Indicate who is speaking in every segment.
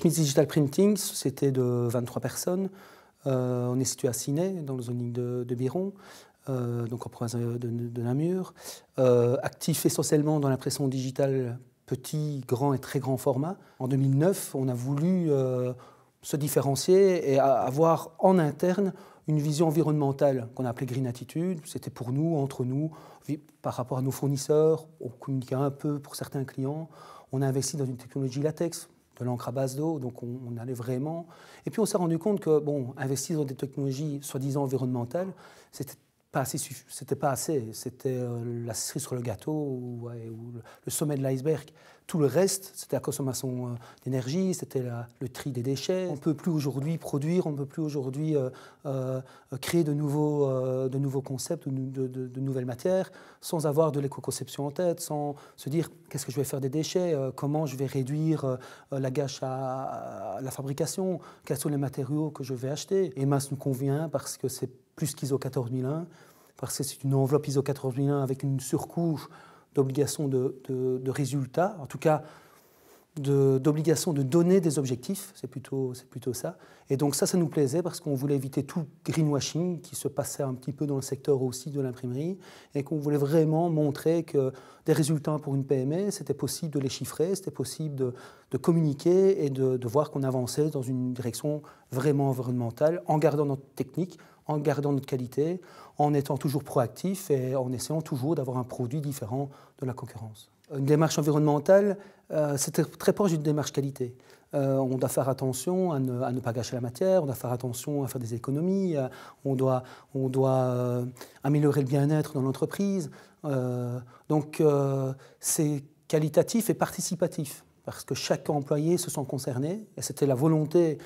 Speaker 1: Smith Digital Printing, c'était de 23 personnes. Euh, on est situé à Ciné, dans le zoning de, Biron, euh, donc en province de, Namur. Euh, actif essentiellement dans l'impression digitale petit, grand et très grand format. En 2009, on a voulu se différencier et avoir en interne une vision environnementale qu'on a appelée Green Attitude. C'était pour nous, entre nous, par rapport à nos fournisseurs. On communiquait un peu pour certains clients. On a investi dans une technologie latex, de l'encre à base d'eau, donc on, allait vraiment. Et puis on s'est rendu compte que, bon, investir dans des technologies soi-disant environnementales, c'était pas assez, c'était pas assez, c'était euh, la cerise sur le gâteau ou le sommet de l'iceberg. Tout le reste, c'était la consommation euh, d'énergie, c'était le tri des déchets. On ne peut plus aujourd'hui produire, on ne peut plus aujourd'hui euh, euh, créer de nouveaux, concepts, de, de, nouvelles matières, sans avoir de l'éco-conception en tête, sans se dire qu'est-ce que je vais faire des déchets, comment je vais réduire la gâche à, la fabrication, quels sont les matériaux que je vais acheter. Et EMAS nous convient parce que c'est plus qu'ISO 14001, parce que c'est une enveloppe ISO 14001 avec une surcouche d'obligation de, résultats, en tout cas d'obligation de, donner des objectifs, c'est plutôt, plutôt ça. Et donc ça, ça nous plaisait parce qu'on voulait éviter tout greenwashing qui se passait un petit peu dans le secteur aussi de l'imprimerie et qu'on voulait vraiment montrer que des résultats pour une PME, c'était possible de les chiffrer, c'était possible de, de communiquer et de, voir qu'on avançait dans une direction vraiment environnementale, en gardant notre technique, en gardant notre qualité, en étant toujours proactif et en essayant toujours d'avoir un produit différent de la concurrence. Une démarche environnementale, euh, c'est très proche d'une démarche qualité. Euh, on doit faire attention à ne, pas gâcher la matière, on doit faire attention à faire des économies, euh, on doit, améliorer le bien-être dans l'entreprise. donc c'est qualitatif et participatif parce que chaque employé se sent concerné, et c'était la volonté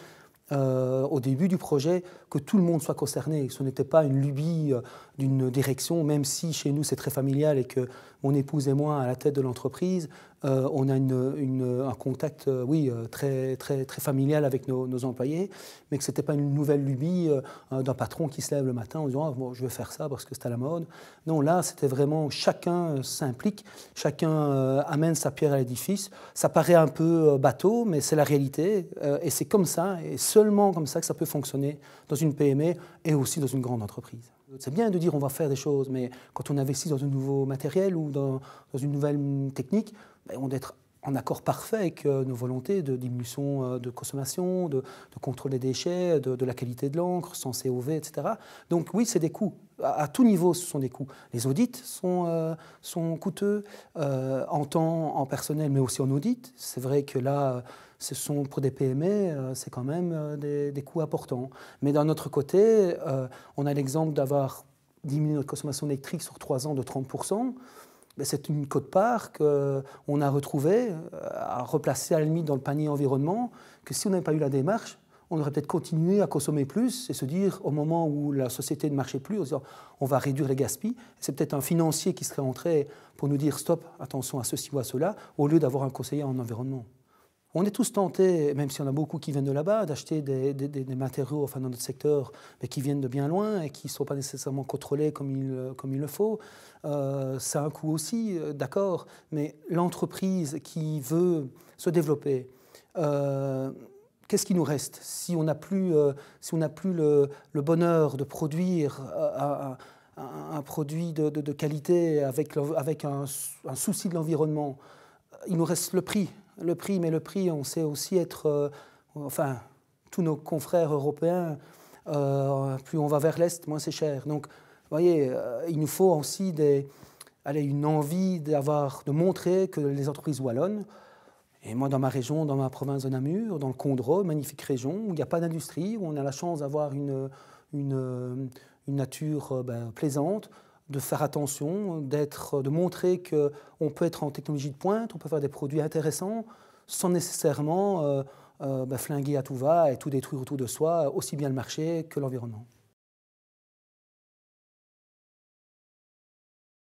Speaker 1: euh, au début du projet que tout le monde soit concerné. Ce n'était pas une lubie euh, d'une direction, même si chez nous c'est très familial et que mon épouse et moi à la tête de l'entreprise, euh, on a un contact, euh, oui, euh, très, très, très familial avec nos, employés, mais que ce n'était pas une nouvelle lubie d'un patron qui se lève le matin en disant ah, bon, je vais faire ça parce que c'est à la mode. Non, là, c'était vraiment chacun s'implique, chacun amène sa pierre à l'édifice. Ça paraît un peu bateau, mais c'est la réalité et c'est comme ça, et seulement comme ça que ça peut fonctionner dans une PME et aussi dans une grande entreprise. C'est bien de dire on va faire des choses, mais quand on investit dans un nouveau matériel ou dans, une nouvelle technique, ben, on doit être en accord parfait avec euh, nos volontés de diminution euh, de consommation, de, contrôle des déchets, de, la qualité de l'encre, sans COV, etc. Donc oui, c'est des coûts. À, tout niveau, ce sont des coûts. Les audits sont, euh, sont coûteux en temps, en personnel, mais aussi en audit. C'est vrai que là, ce sont pour des PME, c'est quand même des, des, coûts importants. Mais d'un autre côté, on a l'exemple d'avoir diminué notre consommation électrique sur trois ans de 30 ben, c'est une cote-part qu'on euh, a retrouvée, euh, à replacer à la limite dans le panier environnement, que si on n'avait pas eu la démarche, on aurait peut-être continué à consommer plus et se dire, au moment où la société ne marchait plus, on oh, va réduire les gaspilles. C'est peut-être un financier qui serait entré pour nous dire, stop, attention à ceci ou à cela, au lieu d'avoir un conseiller en environnement. On est tous tentés, même si on a beaucoup qui viennent de là-bas, d'acheter des, matériaux enfin, dans notre secteur, mais qui viennent de bien loin et qui ne sont pas nécessairement contrôlés comme il, le faut. C'est euh, ça a un coût aussi, euh, d'accord, mais l'entreprise qui veut se développer, euh, qu'est-ce qui nous reste si on n'a plus, si on plus le, bonheur de produire un, produit de, qualité avec, un souci de l'environnement Il nous reste le prix le prix, mais le prix, on sait aussi être, euh, enfin, tous nos confrères européens, euh, plus on va vers l'Est, moins c'est cher. Donc, vous voyez, euh, il nous faut aussi une envie d'avoir, de montrer que les entreprises wallonnes, et moi dans ma région, dans ma province de Namur, dans le Condreau, magnifique région, où il n'y a pas d'industrie, où on a la chance d'avoir une, une, une, nature ben, plaisante, de faire attention, d'être, de montrer qu'on peut être en technologie de pointe, on peut faire des produits intéressants sans nécessairement euh, euh, bah, flinguer à tout va et tout détruire autour de soi, aussi bien le marché que l'environnement.